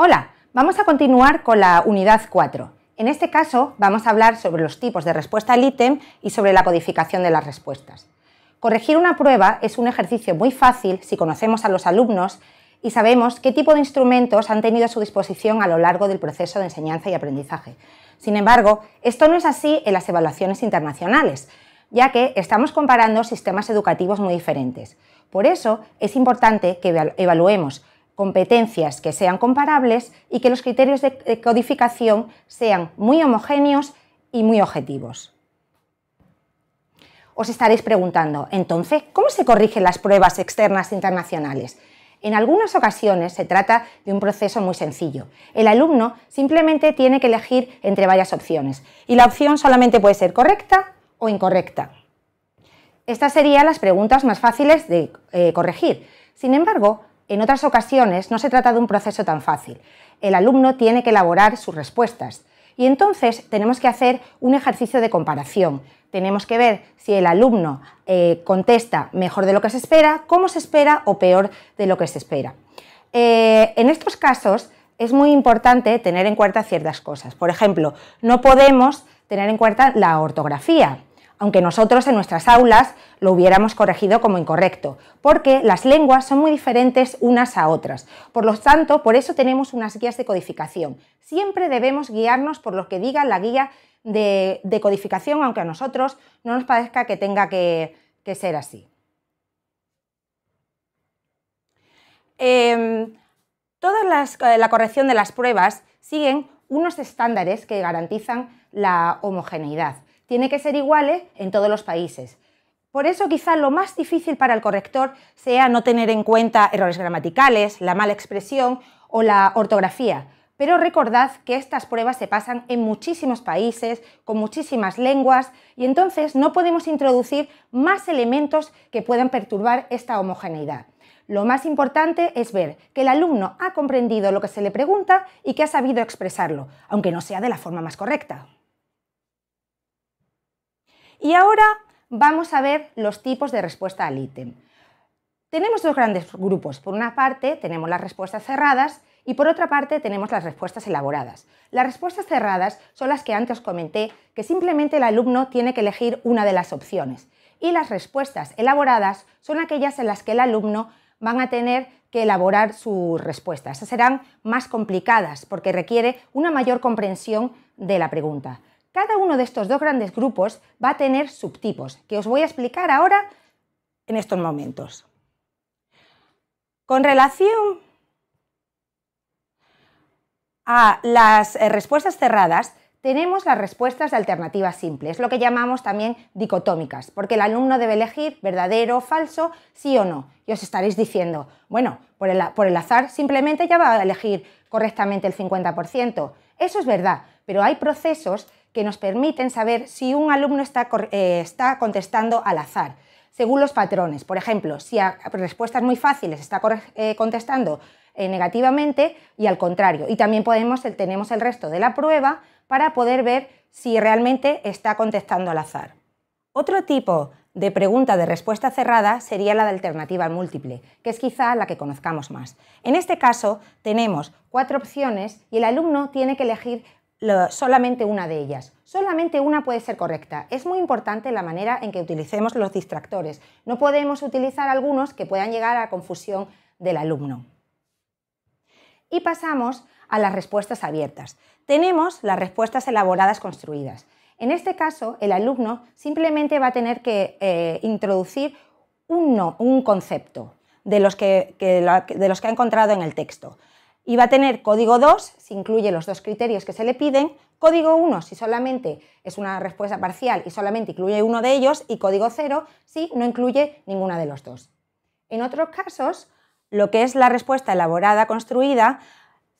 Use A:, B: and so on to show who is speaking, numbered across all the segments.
A: Hola, vamos a continuar con la unidad 4. En este caso vamos a hablar sobre los tipos de respuesta al ítem y sobre la codificación de las respuestas. Corregir una prueba es un ejercicio muy fácil si conocemos a los alumnos y sabemos qué tipo de instrumentos han tenido a su disposición a lo largo del proceso de enseñanza y aprendizaje. Sin embargo, esto no es así en las evaluaciones internacionales, ya que estamos comparando sistemas educativos muy diferentes. Por eso es importante que evaluemos competencias que sean comparables y que los criterios de codificación sean muy homogéneos y muy objetivos. Os estaréis preguntando, entonces, ¿cómo se corrigen las pruebas externas internacionales? En algunas ocasiones se trata de un proceso muy sencillo. El alumno simplemente tiene que elegir entre varias opciones y la opción solamente puede ser correcta o incorrecta. Estas serían las preguntas más fáciles de eh, corregir. Sin embargo, en otras ocasiones no se trata de un proceso tan fácil. El alumno tiene que elaborar sus respuestas y entonces tenemos que hacer un ejercicio de comparación. Tenemos que ver si el alumno eh, contesta mejor de lo que se espera, cómo se espera o peor de lo que se espera. Eh, en estos casos es muy importante tener en cuenta ciertas cosas. Por ejemplo, no podemos tener en cuenta la ortografía, aunque nosotros en nuestras aulas lo hubiéramos corregido como incorrecto, porque las lenguas son muy diferentes unas a otras. Por lo tanto, por eso tenemos unas guías de codificación. Siempre debemos guiarnos por lo que diga la guía de, codificación, aunque a nosotros no nos parezca que tenga que, ser así. Em, toda eh, la corrección de las pruebas siguen unos estándares que garantizan la homogeneidad tiene que ser iguales en todos los países. Por eso quizá lo más difícil para el corrector sea no tener en cuenta errores gramaticales, la mala expresión o la ortografía. Pero recordad que estas pruebas se pasan en muchísimos países, con muchísimas lenguas, y entonces no podemos introducir más elementos que puedan perturbar esta homogeneidad. Lo más importante es ver que el alumno ha comprendido lo que se le pregunta y que ha sabido expresarlo, aunque no sea de la forma más correcta. Y ahora vamos a ver los tipos de respuesta al ítem. Tenemos dos grandes grupos. Por una parte tenemos las respuestas cerradas y por otra parte tenemos las respuestas elaboradas. Las respuestas cerradas son las que antes comenté, que simplemente el alumno tiene que elegir una de las opciones. Y las respuestas elaboradas son aquellas en las que el alumno va a tener que elaborar sus respuestas. Esas serán más complicadas porque requiere una mayor comprensión de la pregunta. Cada uno de estos dos grandes grupos va a tener subtipos, que os voy a explicar ahora en estos momentos. Con relación a las eh, respuestas cerradas, tenemos las respuestas de alternativas simples, lo que llamamos también dicotómicas, porque el alumno debe elegir verdadero o falso, sí o no. Y os estaréis diciendo, bueno, por el, por el azar simplemente ya va a elegir correctamente el 50%. Eso es verdad, pero hay procesos que nos permiten saber si un alumno está, eh, está contestando al azar, según los patrones. Por ejemplo, si a respuestas muy fáciles está eh, contestando eh, negativamente y al contrario. Y también podemos, tenemos el resto de la prueba para poder ver si realmente está contestando al azar. Otro tipo de pregunta de respuesta cerrada sería la de alternativa múltiple, que es quizá la que conozcamos más. En este caso tenemos cuatro opciones y el alumno tiene que elegir solamente una de ellas. Solamente una puede ser correcta. Es muy importante la manera en que utilicemos los distractores. No podemos utilizar algunos que puedan llegar a confusión del alumno. Y pasamos a las respuestas abiertas. Tenemos las respuestas elaboradas construidas. En este caso, el alumno simplemente va a tener que eh, introducir un, no, un concepto de los que ha encontrado en el texto y va a tener código 2 si incluye los dos criterios que se le piden, código 1 si solamente es una respuesta parcial y solamente incluye uno de ellos y código 0 si no incluye ninguna de los dos. En otros casos, lo que es la respuesta elaborada, construida,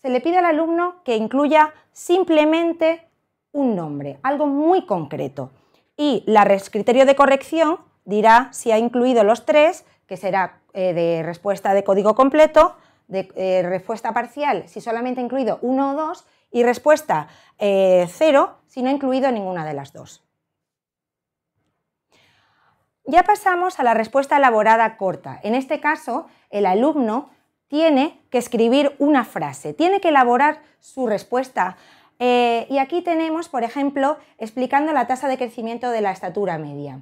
A: se le pide al alumno que incluya simplemente un nombre, algo muy concreto. Y el criterio de corrección dirá si ha incluido los tres, que será eh, de respuesta de código completo, de eh, respuesta parcial si solamente he incluido uno o dos y respuesta eh, cero si no he incluido ninguna de las dos. Ya pasamos a la respuesta elaborada corta. En este caso, el alumno tiene que escribir una frase, tiene que elaborar su respuesta. Eh, y aquí tenemos, por ejemplo, explicando la tasa de crecimiento de la estatura media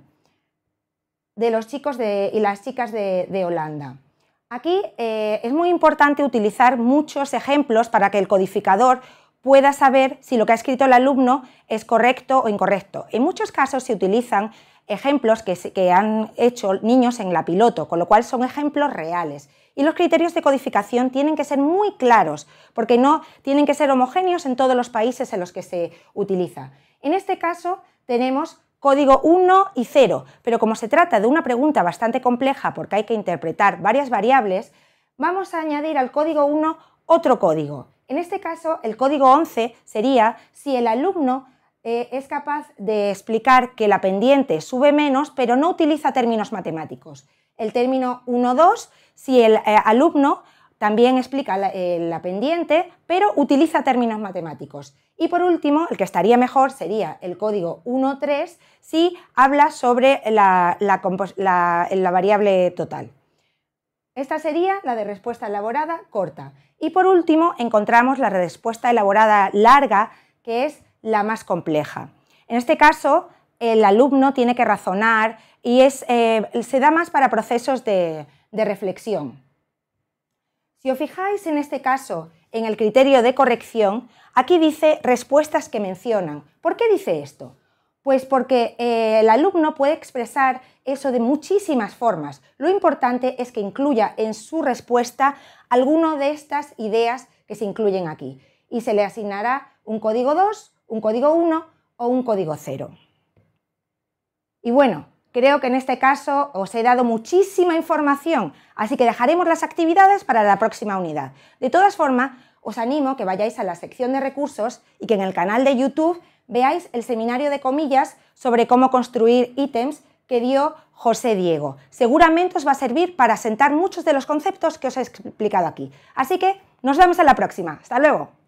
A: de los chicos y las chicas de Holanda. Aquí eh, es muy importante utilizar muchos ejemplos para que el codificador pueda saber si lo que ha escrito el alumno es correcto o incorrecto. En muchos casos se utilizan ejemplos que, que han hecho niños en la piloto, con lo cual son ejemplos reales. Y los criterios de codificación tienen que ser muy claros, porque no tienen que ser homogéneos en todos los países en los que se utiliza. En este caso tenemos código 1 y 0, pero como se trata de una pregunta bastante compleja porque hay que interpretar varias variables, vamos a añadir al código 1 otro código. En este caso, el código 11 sería si el alumno eh, es capaz de explicar que la pendiente sube menos, pero no utiliza términos matemáticos. El término 2, si el eh, alumno también explica eh, la, pendiente, pero utiliza términos matemáticos. Y por último, el que estaría mejor sería el código 1.3 si habla sobre la, variable total. Esta sería la de respuesta elaborada corta. Y por último, encontramos la respuesta elaborada larga, que es la más compleja. En este caso, el alumno tiene que razonar y eh, se da más para procesos de reflexión. Si os fijáis en este caso en el criterio de corrección, aquí dice respuestas que mencionan. ¿Por qué dice esto? Pues porque eh, el alumno puede expresar eso de muchísimas formas. Lo importante es que incluya en su respuesta alguna de estas ideas que se incluyen aquí y se le asignará un código 2, un código 1 o un código 0. Y bueno, Creo que en este caso os he dado muchísima información, así que dejaremos las actividades para la próxima unidad. De todas formas, os animo que vayáis a la sección de recursos y que en el canal de YouTube veáis el seminario de comillas sobre cómo construir ítems que dio José Diego. Seguramente os va a servir para asentar muchos de los conceptos que os he explicado aquí. Así que nos vemos en la próxima. Hasta luego.